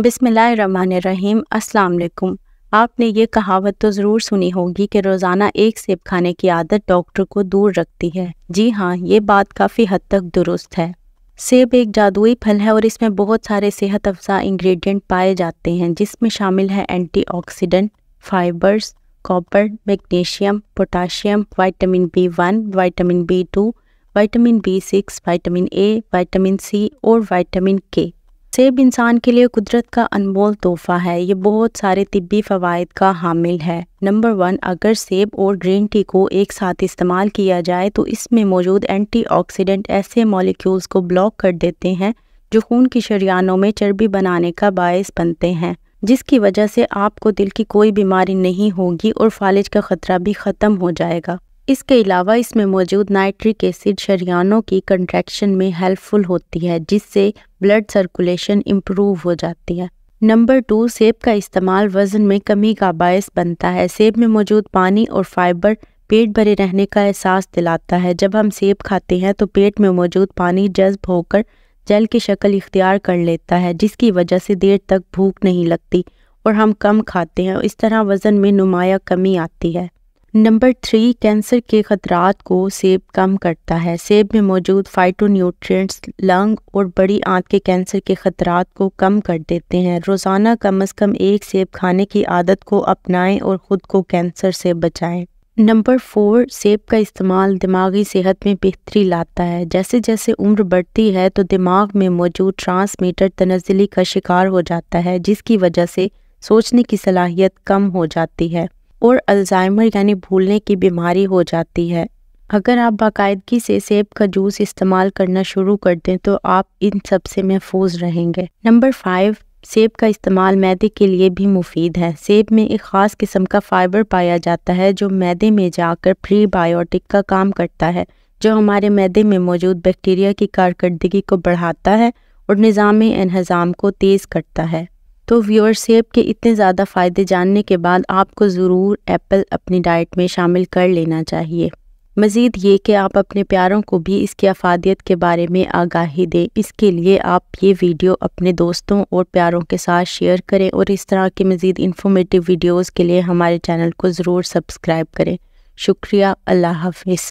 बिसमीम अस्सलाम आपने ये कहावत तो ज़रूर सुनी होगी कि रोज़ाना एक सेब खाने की आदत डॉक्टर को दूर रखती है जी हाँ ये बात काफ़ी हद तक दुरुस्त है सेब एक जादुई फल है और इसमें बहुत सारे सेहत अफजा इंग्रेडिएंट पाए जाते हैं जिसमें शामिल है antioxidant, fibres copper magnesium potassium vitamin B one vitamin B two vitamin B six vitamin A vitamin C और वाइटामिन के सेब इंसान के लिए कुदरत का अनमोल तोहफ़ा है ये बहुत सारे तिब्बी फ़वाद का हामिल है नंबर वन अगर सेब और ग्रीन टी को एक साथ इस्तेमाल किया जाए तो इसमें मौजूद एंटीऑक्सीडेंट ऐसे मॉलिक्यूल्स को ब्लॉक कर देते हैं जो खून की शरियानों में चर्बी बनाने का बायस बनते हैं जिसकी वजह से आपको दिल की कोई बीमारी नहीं होगी और फालिज का ख़तरा भी ख़त्म हो जाएगा इसके अलावा इसमें मौजूद नाइट्रिक एसिड शरियानों की कंट्रैक्शन में हेल्पफुल होती है जिससे ब्लड सर्कुलेशन इम्प्रूव हो जाती है नंबर टू सेब का इस्तेमाल वज़न में कमी का बायस बनता है सेब में मौजूद पानी और फाइबर पेट भरे रहने का एहसास दिलाता है जब हम सेब खाते हैं तो पेट में मौजूद पानी जज्ब होकर जल की शक्ल इख्तियार कर लेता है जिसकी वजह से देर तक भूख नहीं लगती और हम कम खाते हैं इस तरह वज़न में नुमाया कमी आती है नंबर थ्री कैंसर के खतरात को सेब कम करता है सेब में मौजूद फाइटोन्यूट्रिएंट्स लंग और बड़ी आंत के कैंसर के खतरात को कम कर देते हैं रोज़ाना कम अज़ कम एक सेब खाने की आदत को अपनाएं और ख़ुद को कैंसर से बचाएं नंबर फोर सेब का इस्तेमाल दिमागी सेहत में बेहतरी लाता है जैसे जैसे उम्र बढ़ती है तो दिमाग में मौजूद ट्रांसमीटर तनजली का शिकार हो जाता है जिसकी वजह से सोचने की सलाहियत कम हो जाती है और अल्जाइमर यानी भूलने की बीमारी हो जाती है अगर आप बाकायदगी से सेब का जूस इस्तेमाल करना शुरू कर दें तो आप इन सब से महफूज रहेंगे नंबर फाइव सेब का इस्तेमाल मैदे के लिए भी मुफीद है सेब में एक ख़ास किस्म का फाइबर पाया जाता है जो मैदे में जाकर प्री बायोटिक का काम करता है जो हमारे मैदे में मौजूद बैक्टीरिया की कारकर्दगी को बढ़ाता है और निज़ाम इन्हज़ाम को तेज़ करता है तो व्यूअरशिप सेब के इतने ज़्यादा फ़ायदे जानने के बाद आपको ज़रूर एप्पल अपनी डाइट में शामिल कर लेना चाहिए मज़ीद ये कि आप अपने प्यारों को भी इसकी अफादियत के बारे में आगाही दें इसके लिए आप ये वीडियो अपने दोस्तों और प्यारों के साथ शेयर करें और इस तरह के मज़ीद इन्फॉर्मेटिव वीडियोज़ के लिए हमारे चैनल को ज़रूर सब्सक्राइब करें शुक्रिया अल्लाह हाफिज़